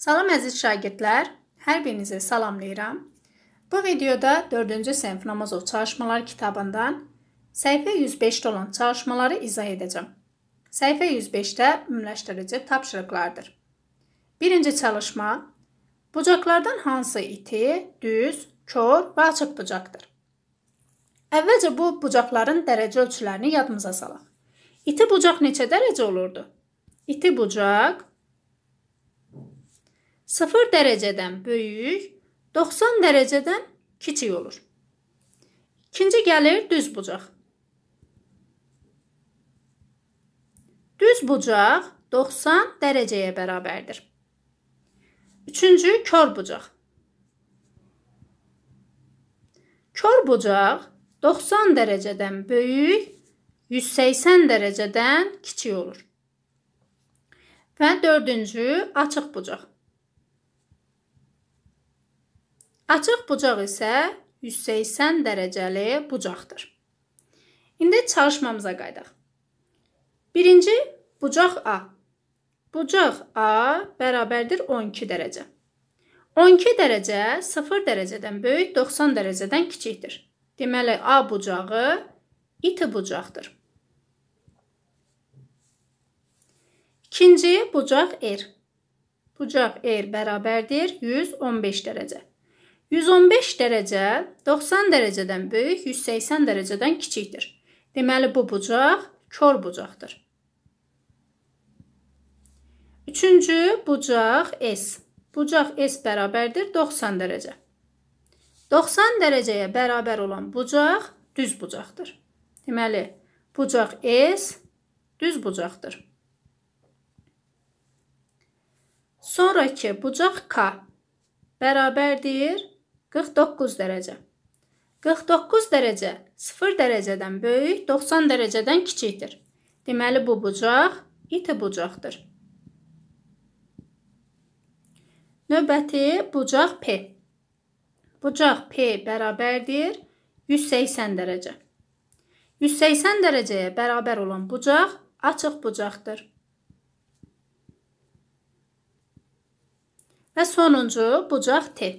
Salam əziz şagirdlər, hər birinizi salamlayıram. Bu videoda 4-cü sinif namaz oxu çalışmaları kitabından səhifə 105-də olan çalışmaları izah edəcəm. Səhifə 105-də ümumiləşdirici tapşırıqlardır. Birinci çalışma bucaqlardan hansı iti, düz, kor və açıq bucaqdır? Əvvəlcə bu bucaqların dərəcə ölçülərini yadımıza salaq. İti bucaq neçə dərəcə olurdu? İti bucaq 0 dərəcədən böyük, 90 dərəcədən kiçik olur. İkinci gəlir düz bucaq. Düz bucaq 90 dərəcəyə bərabərdir. Üçüncü kör bucaq. Kör bucaq 90 dərəcədən böyük, 180 dərəcədən kiçik olur. Və dördüncü açıq bucaq. Açıq bucaq isə 180 dərəcəli bucaqdır. İndi çalışmamıza qayıdaq. Birinci bucaq A. Bucaq A bərabərdir 12 dərəcə. 12 dərəcə 0 dərəcədən böyük, 90 dərəcədən kiçikdir. Deməli A bucağı iti bucaqdır. İkinci bucaq R. Bucaq R bərabərdir 115 dərəcə. 115 dərəcə 90 dərəcədən böyük, 180 dərəcədən kiçikdir. Deməli bu bucaq kör bucaqdır. Üçüncü bucaq S. Bucaq S bərabərdir 90 dərəcə. 90 dərəcəyə bərabər olan bucaq düz bucaqdır. Deməli bucaq S düz bucaqdır. Sonrakı bucaq K bərabərdir 49 dərəcə. 49 dərəcə 0 dərəcədən böyük, 90 dərəcədən kiçikdir. Deməli bu bucaq iti bucaqdır. Növbəti bucaq P. Bucaq P bərabərdir 180 dərəcə. 180 dərəcəyə bərabər olan bucaq açıq bucaqdır. Və sonuncu bucaq T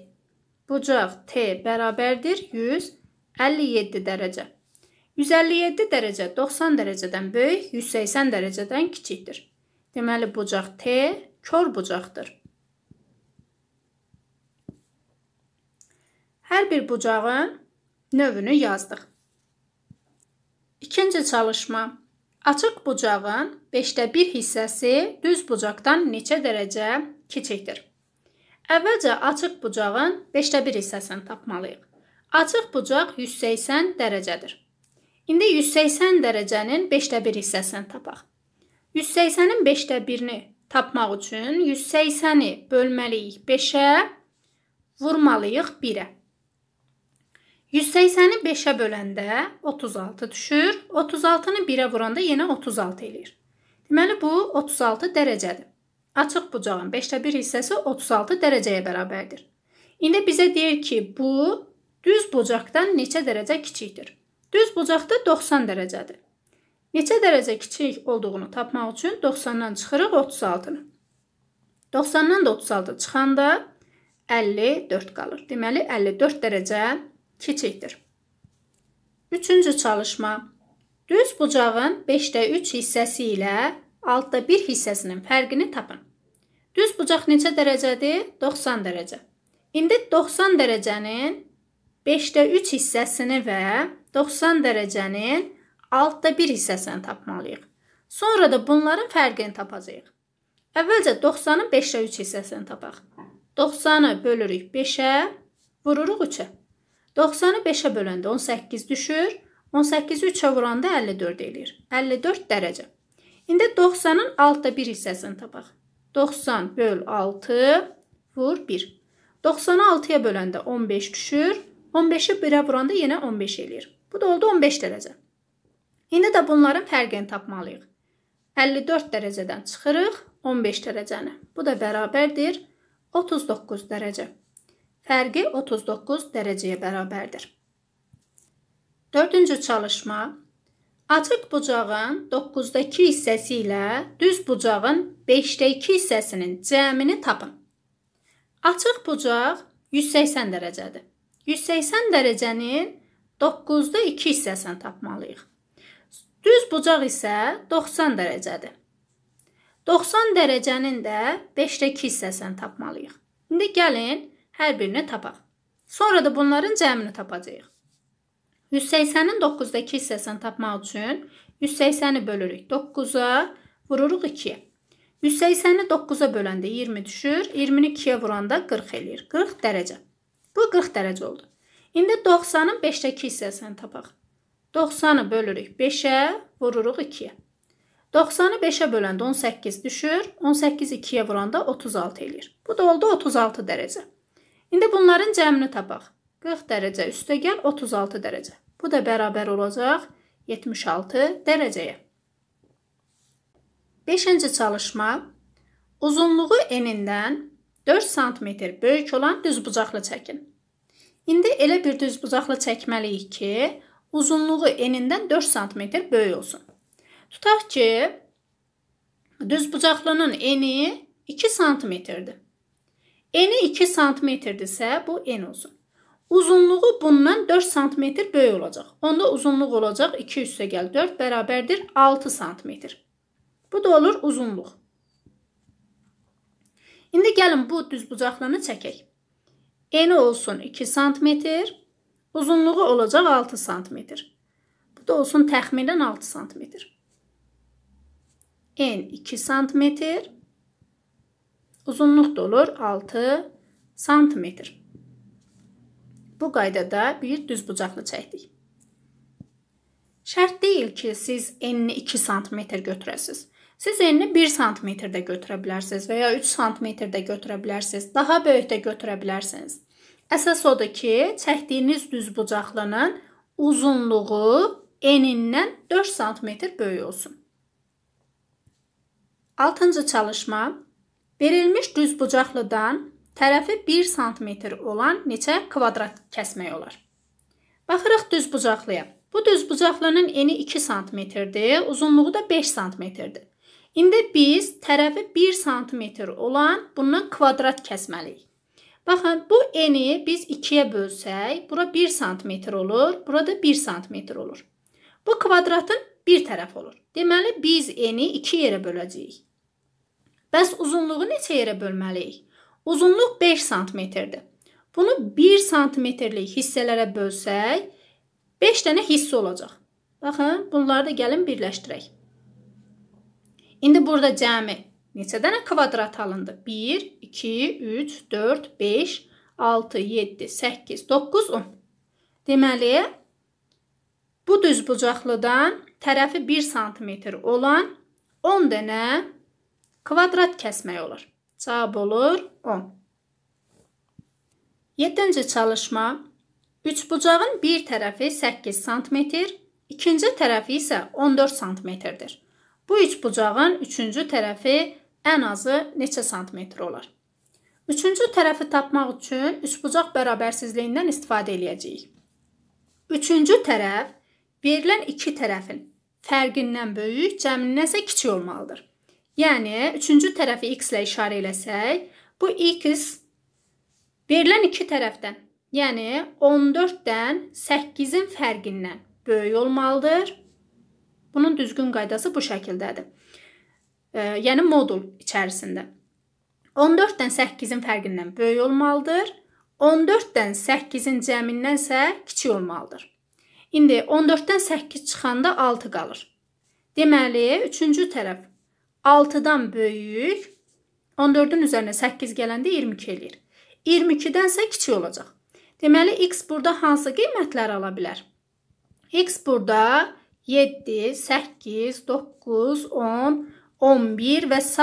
bucaq T bərabərdir 157 dərəcə. 157 dərəcə 90 dərəcədən böyük, 180 dərəcədən kiçikdir. Deməli, bucaq T kör bucaqdır. Hər bir bucağın növünü yazdıq. İkinci çalışma. Açıq bucağın 5də 1 hissəsi düz bucaqdan neçə dərəcə kiçikdir? Əvvəlcə açıq bucağın 5də 1 hissəsini tapmalıyıq. Açıq bucaq 180 dərəcədir. İndi 180 dərəcənin 5də 1 hissəsini tapaq. 180-in 5də 1-ni tapmaq üçün 180-i bölməliyik 5-ə, vurmalıyıq 1-ə. 180-i 5-ə böləndə 36 düşür. 36-nı 1-ə vuranda yenə 36 eləyir. Deməli bu 36 dərəcədir. Açıq bucağın 5də 1 hissəsi 36 dərəcəyə bərabərdir. İndi bizə deyir ki, bu düz bucaqdan neçə dərəcə kiçikdir? Düz bucaqda 90 dərəcədir. Neçə dərəcə kiçik olduğunu tapmaq üçün 90-dan çıxırıq 36-nı. 90-dan da 36 çıxanda 54 qalır. Deməli 54 dərəcə kiçikdir. Üçüncü çalışma. Düz bucağın 5də 3 hissəsi ilə altda 1 hissəsinin fərqini tapın. Düz bucaq neçə dərəcədir? 90 dərəcə. İndi 90 dərəcənin 5də 3 hissəsini və 90 dərəcənin 6-da 1 hissəsini tapmalıyıq. Sonra da bunların fərqini tapacağıq. Əvvəlcə 90-ın 5-də 3 hissəsini tapaq. 90-ı bölürük 5-ə, vururuq 3-ə. 90-ı 5-ə böləndə 18 düşür, 18-i 3-ə vuranda 54 eləyir. 54 dərəcə. İndi 90-ın altda bir hissəsini tapaq. 90 böl 6 vur 1. 90-ı 6-ya böləndə 15 düşür. 15-i 1-ə vuranda yenə 15 eləyir. Bu da oldu 15 dərəcə. İndi də bunların fərqini tapmalıyıq. 54 dərəcədən çıxırıq 15 dərəcəni. Bu da bərabərdir 39 dərəcə. Fərqi 39 dərəcəyə bərabərdir. Dördüncü çalışma Açıq bucağın 9-da 2 hissəsi ilə düz bucağın 5-də 2 hissəsinin cəmini tapın. Açıq bucaq 180 dərəcədir. 180 dərəcənin 9-da 2 hissəsini tapmalıyıq. Düz bucaq isə 90 dərəcədir. 90 dərəcənin də 5-də 2 hissəsini tapmalıyıq. İndi gəlin hər birini tapaq. Sonra da bunların cəmini tapacağıq. 180-in 9-dakı hissəsini tapmaq üçün 180-i bölürük 9-a, vururuq 2-yə. 180-i 9-a böləndə 20 düşür, 20-ni 2-yə vuranda 40 eləyir. 40 dərəcə. Bu 40 dərəcə oldu. İndi 90-ın 5-dəki hissəsini tapaq. 90-ı bölürük 5-ə, vururuq 2-yə. 90-ı 5-ə böləndə 18 düşür, 18 2-yə vuranda 36 eləyir. Bu da oldu 36 dərəcə. İndi bunların cəmini tapaq. 40 dərəcə üstə gəl 36 dərəcə. Bu da bərabər olacaq 76 dərəcəyə. 5-ci çalışma uzunluğu enindən 4 sm böyük olan düzbucaqlı çəkin. İndi elə bir düzbucaqlı çəkməliyik ki, uzunluğu enindən 4 sm böyük olsun. Tutaq ki, düzbucaqlının eni 2 sm-dir. Eni 2 sm-dirsə, bu en olsun. Uzunluğu bundan 4 sm böyük olacaq. Onda uzunluq olacaq 2 üstə gəl 4 bərabərdir 6 sm. Bu da olur uzunluq. İndi gəlin bu düzbucaqlını çəkək. Eni olsun 2 sm, uzunluğu olacaq 6 sm. Bu da olsun təxminən 6 sm. En 2 sm, uzunluq da olur 6 sm. Bu qaydada bir düz bucaqlı çəkdik. Şərt deyil ki, siz enini 2 sm götürəsiz. Siz enini 1 sm də götürə bilərsiniz və ya 3 sm də götürə bilərsiniz. Daha böyük də götürə bilərsiniz. Əsas odur ki, çəkdiyiniz düzbucaqlının uzunluğu enindən 4 sm böyük olsun. 6-cı çalışma Verilmiş düzbucaqlıdan tərəfi 1 sm olan neçə kvadrat kəsmək olar? Baxırıq düzbucaqlıya. Bu düzbucaqlının eni 2 sm-dir, uzunluğu da 5 sm-dir. İndi biz tərəfi 1 sm olan bundan kvadrat kəsməliyik. Baxın, bu eni biz 2-yə bölsək, bura 1 sm olur, burada 1 sm olur. Bu kvadratın bir tərəfi olur. Deməli, biz eni 2 yerə böləcəyik. Bəs uzunluğu neçə yerə bölməliyik? Uzunluq 5 sm-dir. Bunu 1 sm-lik hissələrə bölsək, 5 dənə hissə olacaq. Baxın, bunları da gəlin birləşdirək. İndi burada cəmi neçə dənə kvadrat alındı? 1, 2, 3, 4, 5, 6, 7, 8, 9, 10. Deməli, bu düzbucaqlıdan tərəfi 1 sm olan 10 dənə kvadrat kəsmək olur. Cavab olur 10. 7-ci çalışma. Üçbucağın bir tərəfi 8 sm, ikinci tərəfi isə 14 sm-dir. Bu üçbucağın üçüncü tərəfi ən azı neçə sm olar? Üçüncü tərəfi tapmaq üçün üçbucaq bərabərsizliyindən istifadə edəcəyik. Üçüncü tərəf verilən iki tərəfin fərqindən böyük, cəmindən isə kiçik olmalıdır. Yəni, üçüncü tərəfi x ilə işarə eləsək, bu x verilən iki tərəfdən, yəni 14-dən 8-in fərqindən böyük olmalıdır. Bunun düzgün qaydası bu şəkildədir. E, yəni, modul içərisində. 14-dən 8-in fərqindən böyük olmalıdır. 14-dən 8-in cəmindən isə kiçik olmalıdır. İndi 14-dən 8 çıxanda 6 qalır. Deməli, üçüncü tərəf 6-dan böyük, 14-ün üzərinə 8 gələndə 22 eləyir. 22-dənsə kiçik olacaq. Deməli, x burada hansı qiymətləri ala bilər? x burada 7, 8, 9, 10, 11 və s.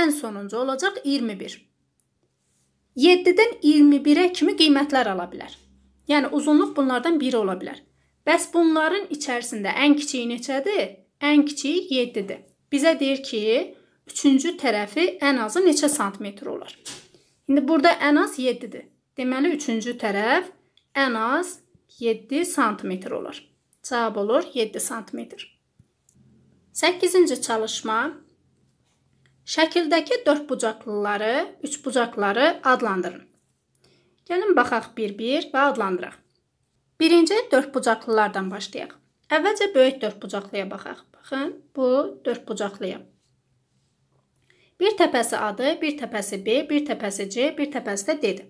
ən sonuncu olacaq 21. 7-dən 21-ə kimi qiymətlər ala bilər. Yəni, uzunluq bunlardan biri ola bilər. Bəs bunların içərisində ən kiçiyi neçədir? Ən kiçiyi 7-dir. Bizə deyir ki, üçüncü tərəfi ən azı neçə santimetr olar? İndi burada ən az 7-dir. Deməli, üçüncü tərəf ən az 7 santimetr olar. Cavab olur 7 santimetr. 8-ci çalışma Şəkildəki 4 bucaqlıları, 3 bucaqları adlandırın. Gəlin baxaq bir-bir və adlandıraq. Birinci 4 bucaqlılardan başlayaq. Əvvəlcə böyük dördbucaqlıya baxaq. Baxın, bu dördbucaqlıya. Bir təpəsi adı, bir təpəsi B, bir təpəsi C, bir təpəsi də D-dir.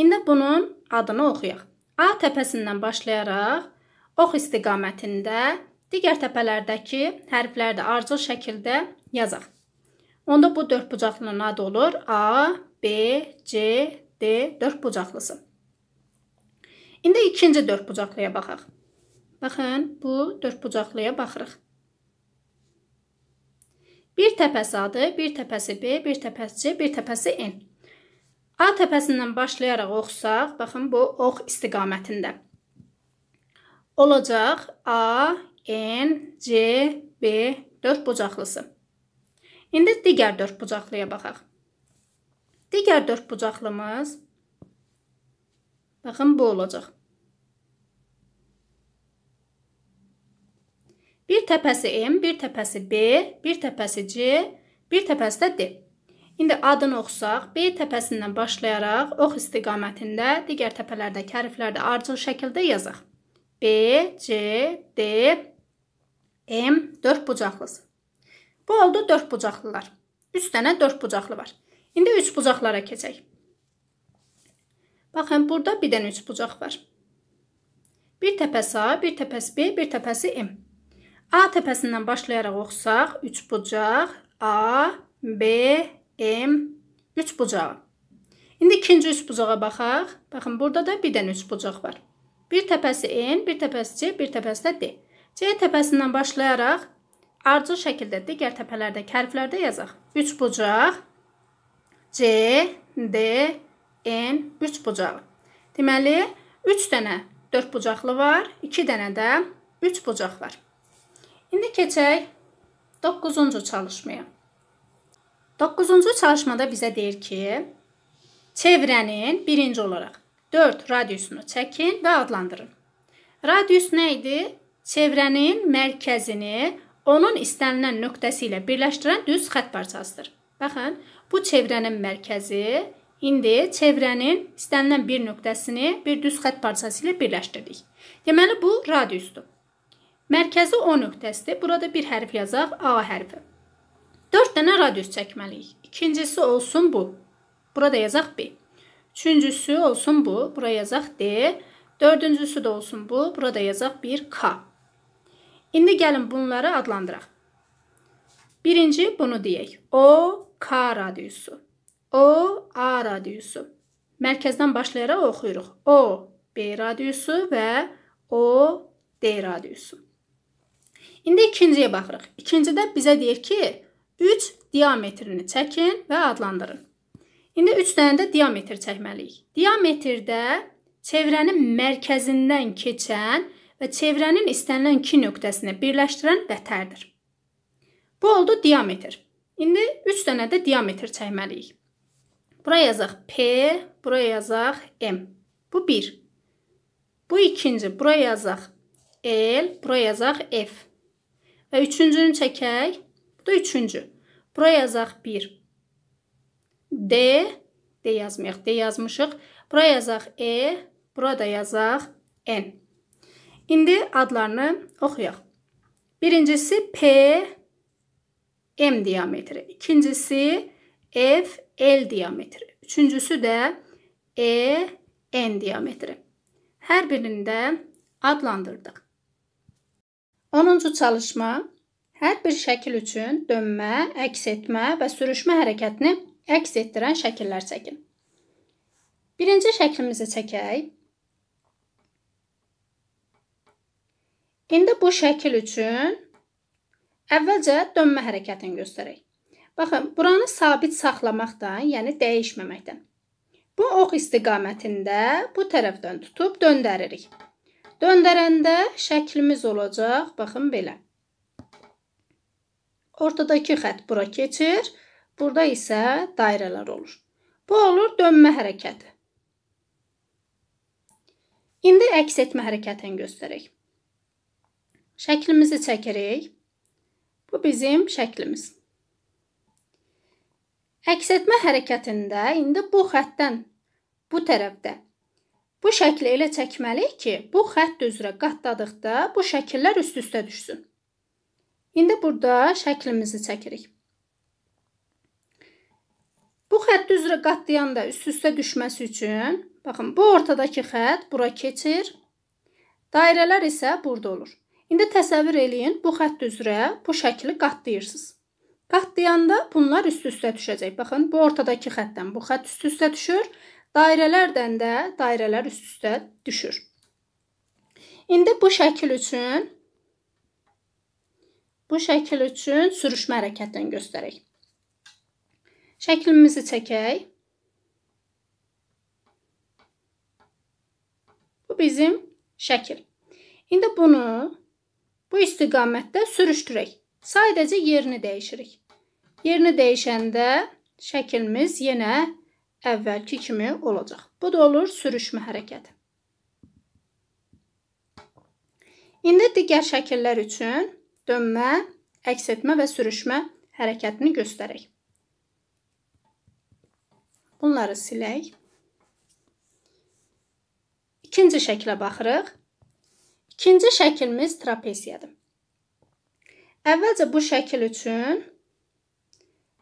İndi bunun adını oxuyaq. A təpəsindən başlayaraq ox istiqamətində digər təpələrdəki hərfləri də ardıcıl şəkildə yazaq. Onda bu dördbucaqlının adı olur A, B, C, D dördbucaqlısı. İndi ikinci dördbucaqlıya baxaq. Baxın, bu dördbucaqlıya baxırıq. Bir təpəsi adı, bir təpəsi B, bir təpəsi C, bir təpəsi N. A təpəsindən başlayaraq oxusaq, baxın, bu ox istiqamətində. Olacaq A, N, C, B dördbucaqlısı. İndi digər dördbucaqlıya baxaq. Digər dördbucaqlımız, baxın, bu olacaq. Bir təpəsi M, bir təpəsi B, bir təpəsi C, bir təpəsi də D. İndi adını oxusaq, B təpəsindən başlayaraq ox istiqamətində digər təpələrdəki hərflərdə ardıcıl şəkildə yazaq. B, C, D, M, dörd bucaqlısı. Bu oldu dörd bucaqlılar. 3 dənə dörd bucaqlı var. İndi üç bucaqlara keçək. Baxın, burada bir dənə üç bucaq var. Bir təpəsi A, bir təpəsi B, bir təpəsi M. A təpəsindən başlayaraq oxusaq, 3 bucaq, A, B, M, 3 bucağı. İndi ikinci 3 bucağa baxaq. Baxın, burada da bir dənə 3 bucaq var. Bir təpəsi N, bir təpəsi C, bir təpəsi də D. C təpəsindən başlayaraq ardıcıl şəkildə digər təpələrdə, kərflərdə yazaq. 3 bucaq, C, D, N, 3 bucağı. Deməli, 3 dənə 4 bucaqlı var, 2 dənə də 3 bucaq var. İndi keçək 9-cu çalışmaya. 9-cu çalışmada bizə deyir ki, çevrənin birinci olaraq 4 radiusunu çəkin və adlandırın. Radius nə idi? Çevrənin mərkəzini onun istənilən nöqtəsi ilə birləşdirən düz xətt parçasıdır. Baxın, bu çevrənin mərkəzi indi çevrənin istənilən bir nöqtəsini bir düz xətt parçası ilə birləşdirdik. Deməli bu radiusdur. Mərkəzi O nöqtəsidir. Burada bir hərf yazaq, A hərfi. 4 dənə radius çəkməliyik. İkincisi olsun bu. Burada yazaq B. Üçüncüsü olsun bu. Buraya yazaq D. Dördüncüsü də olsun bu. Burada yazaq bir K. İndi gəlin bunları adlandıraq. Birinci bunu deyək. O, K radiusu. O, A radiusu. Mərkəzdən başlayaraq oxuyuruq. O, B radiusu və O, D radiusu. İndi ikinciyə baxırıq. İkincidə bizə deyir ki, 3 diametrini çəkin və adlandırın. İndi 3 dənə də diametr çəkməliyik. Diametrdə çevrənin mərkəzindən keçən və çevrənin istənilən iki nöqtəsini birləşdirən qətərdir. Bu oldu diametr. İndi 3 dənə də diametr çəkməliyik. Bura yazaq P, bura yazaq M. Bu 1. Bu ikinci, bura yazaq L, bura yazaq F. Və üçüncünü çəkək. Bu da üçüncü. Buraya yazaq 1. D. D yazmayaq. D yazmışıq. Buraya yazaq E. Burada yazaq N. İndi adlarını oxuyaq. Birincisi P. M diametri. İkincisi F. L diametri. Üçüncüsü də E. N diametri. Hər birində adlandırdıq. 10-cu çalışma hər bir şəkil üçün dönmə, əks etmə və sürüşmə hərəkətini əks etdirən şəkillər çəkin. Birinci şəklimizi çəkək. İndi bu şəkil üçün əvvəlcə dönmə hərəkətini göstərək. Baxın, buranı sabit saxlamaqdan, yəni dəyişməməkdən. Bu ox istiqamətində bu tərəfdən tutub döndəririk. Döndərəndə şəklimiz olacaq. Baxın, belə. Ortadakı xət bura keçir. Burada isə dairələr olur. Bu olur dönmə hərəkəti. İndi əks etmə hərəkətini göstərək. Şəklimizi çəkirik. Bu bizim şəklimiz. Əks etmə hərəkətində indi bu xəttdən bu tərəfdə Bu şəkli elə çəkməliyik ki, bu xətt üzrə qatladıqda bu şəkillər üst-üstə düşsün. İndi burada şəklimizi çəkirik. Bu xətti üzrə qatlayanda üst-üstə düşməsi üçün, baxın, bu ortadakı xətt bura keçir. Dairələr isə burada olur. İndi təsəvvür eləyin, bu xətt üzrə bu şəkli qatlayırsınız. Qatlayanda bunlar üst-üstə düşəcək. Baxın, bu ortadakı xəttdən bu xətt üst-üstə düşür. Dairələrdən də dairələr üst-üstə düşür. İndi bu şəkil üçün bu şəkil üçün sürüşmə hərəkətini göstərək. Şəklimizi çəkək. Bu bizim şəkil. İndi bunu bu istiqamətdə sürüşdürək. Sadəcə yerini dəyişirik. Yerini dəyişəndə şəklimiz yenə əvvəlki kimi olacaq. Bu da olur sürüşmə hərəkəti. İndi digər şəkillər üçün dönmə, əks etmə və sürüşmə hərəkətini göstərək. Bunları silək. İkinci şəklə baxırıq. İkinci şəklimiz trapeziyadır. Əvvəlcə bu şəkil üçün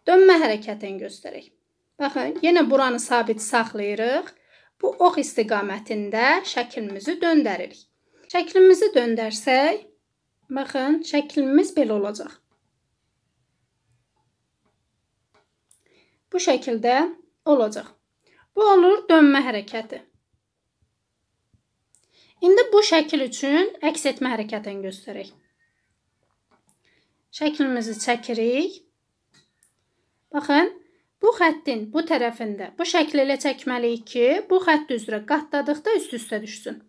dönmə hərəkətini göstərək. Baxın, yenə buranı sabit saxlayırıq. Bu ox istiqamətində şəklimizi döndəririk. Şəklimizi döndərsək, baxın, şəklimiz belə olacaq. Bu şəkildə olacaq. Bu olur dönmə hərəkəti. İndi bu şəkil üçün əks etmə hərəkətini göstərək. Şəklimizi çəkirik. Baxın, Bu xəttin bu tərəfində bu şəkli elə çəkməliyik ki, bu xətt üzrə qatladıqda üst-üstə düşsün.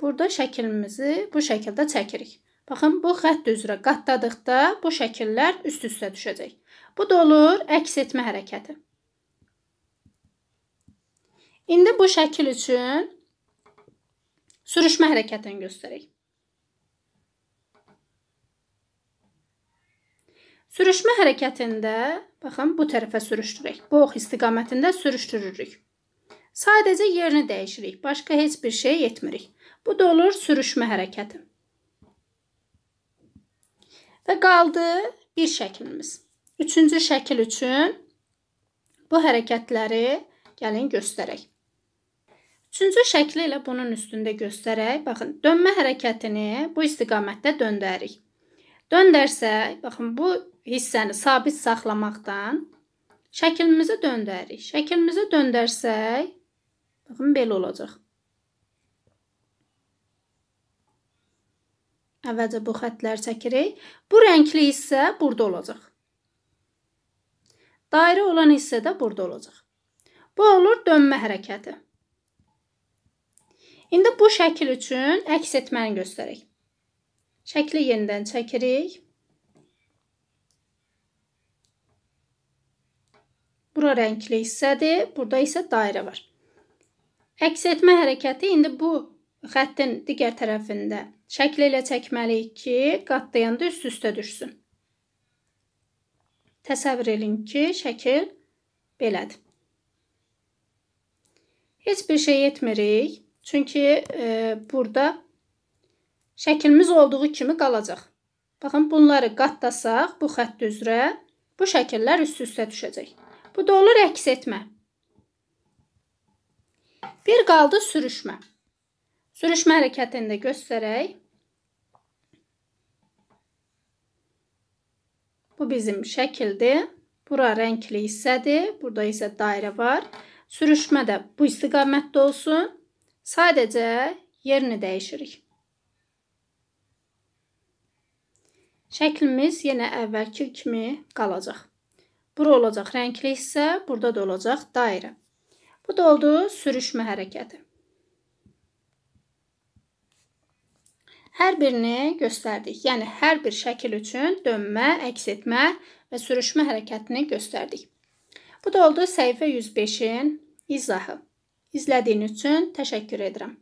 Burada şəkilimizi bu şəkildə çəkirik. Baxın, bu xətt üzrə qatladıqda bu şəkillər üst-üstə düşəcək. Bu da olur əks etmə hərəkəti. İndi bu şəkil üçün sürüşmə hərəkətini göstərək. Sürüşmə hərəkətində, baxın, bu tərəfə sürüşdürək. Bu ox istiqamətində sürüşdürürük. Sadəcə yerini dəyişirik, başqa heç bir şey etmirik. Bu da olur sürüşmə hərəkəti. Və qaldı bir şəklimiz. Üçüncü şəkil üçün bu hərəkətləri gəlin göstərək. Üçüncü şəkli ilə bunun üstündə göstərək, baxın, dönmə hərəkətini bu istiqamətdə döndərik. Döndərsə, baxın, bu hissəni sabit saxlamaqdan şəkilimizi döndəririk. Şəkilimizi döndərsək, baxın, belə olacaq. Əvvəlcə bu xətlər çəkirik. Bu rəngli hissə burada olacaq. Dairə olan hissə də burada olacaq. Bu olur dönmə hərəkəti. İndi bu şəkil üçün əks etməni göstərək. Şəkli yenidən çəkirik. Bura rəngli hissədir, burada isə dairə var. Əks etmə hərəkəti indi bu xəttin digər tərəfində şəkli ilə çəkməliyik ki, qatlayanda üst-üstə düşsün. Təsəvvür edin ki, şəkil belədir. Heç bir şey etmirik, çünki e, burada şəklimiz olduğu kimi qalacaq. Baxın, bunları qatlasaq bu xətt üzrə bu şəkillər üst-üstə düşəcək. Bu da olur əks etmə. Bir qaldı sürüşmə. Sürüşmə hərəkətini də göstərək. Bu bizim şəkildir. Bura rəngli hissədir. Burada isə dairə var. Sürüşmə də bu istiqamətdə olsun. Sadəcə yerini dəyişirik. Şəklimiz yenə əvvəlki kimi qalacaq. Bura olacaq rəngli hissə, burada da olacaq dairə. Bu da oldu sürüşmə hərəkəti. Hər birini göstərdik. Yəni, hər bir şəkil üçün dönmə, əks etmə və sürüşmə hərəkətini göstərdik. Bu da oldu səhifə 105-in izahı. İzlədiyiniz üçün təşəkkür edirəm.